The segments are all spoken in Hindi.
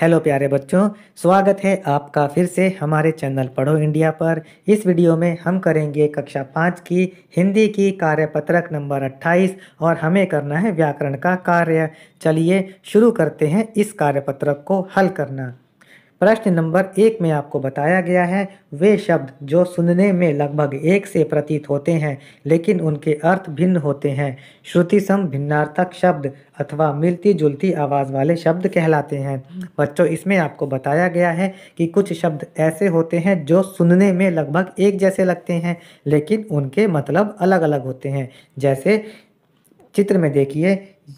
हेलो प्यारे बच्चों स्वागत है आपका फिर से हमारे चैनल पढ़ो इंडिया पर इस वीडियो में हम करेंगे कक्षा पाँच की हिंदी की कार्यपत्रक नंबर अट्ठाईस और हमें करना है व्याकरण का कार्य चलिए शुरू करते हैं इस कार्यपत्रक को हल करना प्रश्न नंबर एक में आपको बताया गया है वे शब्द जो सुनने में लगभग एक से प्रतीत होते हैं लेकिन उनके अर्थ भिन्न होते हैं श्रुति सम भिन्नार्थक शब्द अथवा मिलती जुलती आवाज़ वाले शब्द कहलाते हैं बच्चों इसमें आपको बताया गया है कि कुछ शब्द ऐसे होते हैं जो सुनने में लगभग एक जैसे लगते हैं लेकिन उनके मतलब अलग अलग होते हैं जैसे चित्र में देखिए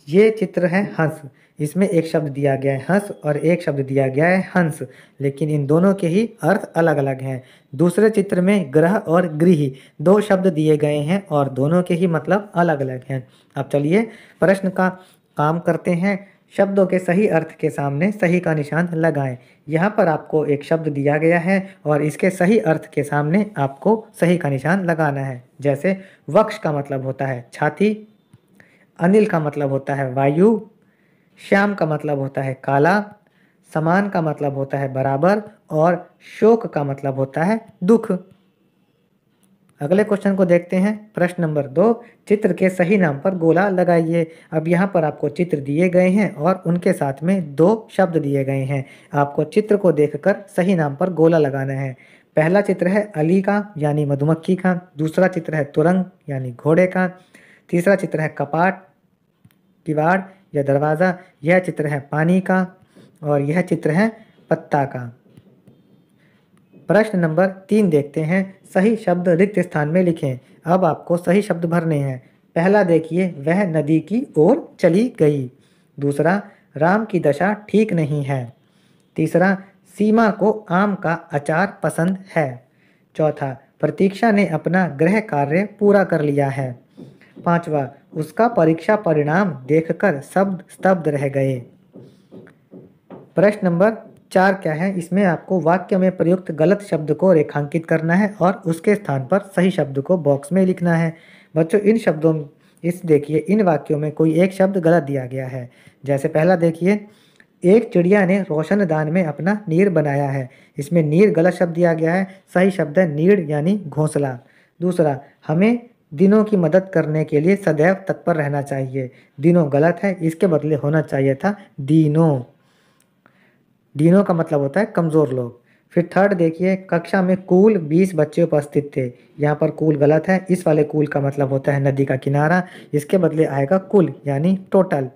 ये चित्र है हंस इसमें एक शब्द दिया गया है हंस और एक शब्द दिया गया है हंस लेकिन इन दोनों के ही अर्थ अलग अलग हैं दूसरे चित्र में ग्रह और गृह दो शब्द दिए गए हैं और दोनों के ही मतलब अलग अलग हैं अब चलिए प्रश्न का काम करते हैं शब्दों के सही अर्थ के सामने सही का निशान लगाएं यहाँ पर आपको एक शब्द दिया गया है और इसके सही अर्थ के सामने आपको सही का निशान लगाना है जैसे वक्ष का मतलब होता है छाती अनिल का मतलब होता है वायु श्याम का मतलब होता है काला समान का मतलब होता है बराबर और शोक का मतलब होता है दुख अगले क्वेश्चन को देखते हैं प्रश्न नंबर दो चित्र के सही नाम पर गोला लगाइए अब यहाँ पर आपको चित्र दिए गए हैं और उनके साथ में दो शब्द दिए गए हैं आपको चित्र को देखकर सही नाम पर गोला लगाना है पहला चित्र है अली का यानी मधुमक्खी का दूसरा चित्र है तुरंग यानी घोड़े का तीसरा चित्र है कपाट किवाड़ या दरवाज़ा यह चित्र है पानी का और यह चित्र है पत्ता का प्रश्न नंबर तीन देखते हैं सही शब्द रिक्त स्थान में लिखें अब आपको सही शब्द भरने हैं पहला देखिए वह नदी की ओर चली गई दूसरा राम की दशा ठीक नहीं है तीसरा सीमा को आम का अचार पसंद है चौथा प्रतीक्षा ने अपना गृह कार्य पूरा कर लिया है पांचवा उसका परीक्षा परिणाम देखकर शब्द स्तब्ध रह गए प्रश्न नंबर चार क्या है इसमें आपको वाक्य में प्रयुक्त गलत शब्द को रेखांकित करना है और उसके स्थान पर सही शब्द को बॉक्स में लिखना है बच्चों इन शब्दों इस देखिए इन वाक्यों में कोई एक शब्द गलत दिया गया है जैसे पहला देखिए एक चिड़िया ने रोशनदान में अपना नीर बनाया है इसमें नीर गलत शब्द दिया गया है सही शब्द है नीड़ यानी घोंसला दूसरा हमें दिनों की मदद करने के लिए सदैव तत्पर रहना चाहिए दिनों गलत है इसके बदले होना चाहिए था दिनों दिनों का मतलब होता है कमज़ोर लोग फिर थर्ड देखिए कक्षा में कूल 20 बच्चे उपस्थित थे यहाँ पर कूल गलत है इस वाले कूल का मतलब होता है नदी का किनारा इसके बदले आएगा कुल यानी टोटल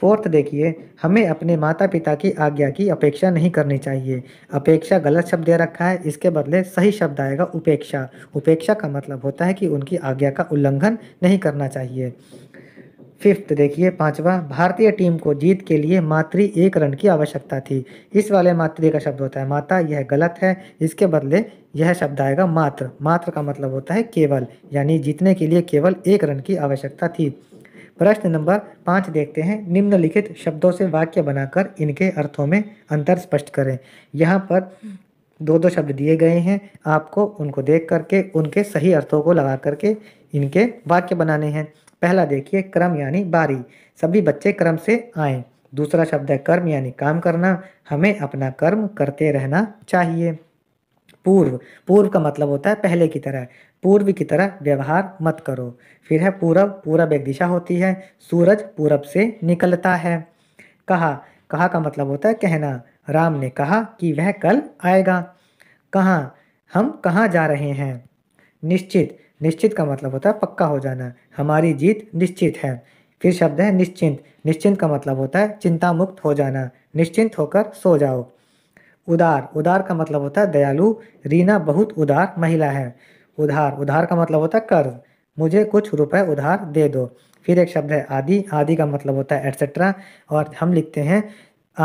फोर्थ देखिए हमें अपने माता पिता की आज्ञा की अपेक्षा नहीं करनी चाहिए अपेक्षा गलत शब्द दे रखा है इसके बदले सही शब्द आएगा उपेक्षा उपेक्षा का मतलब होता है कि उनकी आज्ञा का उल्लंघन नहीं करना चाहिए फिफ्थ देखिए पांचवा भारतीय टीम को जीत के लिए मातृ एक रन की आवश्यकता थी इस वाले मातृ का शब्द होता है माता यह गलत है इसके बदले यह शब्द आएगा मात्र मात्र का मतलब होता है केवल यानी जीतने के लिए केवल एक रन की आवश्यकता थी प्रश्न नंबर पाँच देखते हैं निम्नलिखित शब्दों से वाक्य बनाकर इनके अर्थों में अंतर स्पष्ट करें यहाँ पर दो दो शब्द दिए गए हैं आपको उनको देख करके उनके सही अर्थों को लगा करके इनके वाक्य बनाने हैं पहला देखिए क्रम यानी बारी सभी बच्चे क्रम से आए दूसरा शब्द है कर्म यानी काम करना हमें अपना कर्म करते रहना चाहिए पूर्व पूर्व का मतलब होता है पहले की तरह पूर्व की तरह व्यवहार मत करो फिर है पूरब पूरब एक दिशा होती है सूरज पूरब से निकलता है कहा कहा का मतलब होता है कहना राम ने कहा कि वह कल आएगा कहाँ हम कहाँ जा रहे हैं निश्चित निश्चित का मतलब होता है पक्का हो जाना हमारी जीत निश्चित है फिर शब्द है निश्चिंत निश्चिंत का मतलब होता है चिंता मुक्त हो जाना निश्चिंत होकर सो जाओ उदार उदार का मतलब होता है दयालु रीना बहुत उदार महिला है उधार उधार का मतलब होता है कर्ज मुझे कुछ रुपए उधार दे दो फिर एक शब्द है आदि आदि का मतलब होता है एटसेट्रा और हम लिखते हैं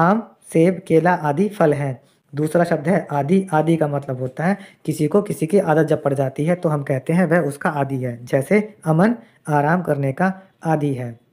आम सेब केला आदि फल हैं दूसरा शब्द है आदि आदि का मतलब होता है किसी को किसी की आदत जब पड़ जाती है तो हम कहते हैं वह उसका आदि है जैसे अमन आराम करने का आदि है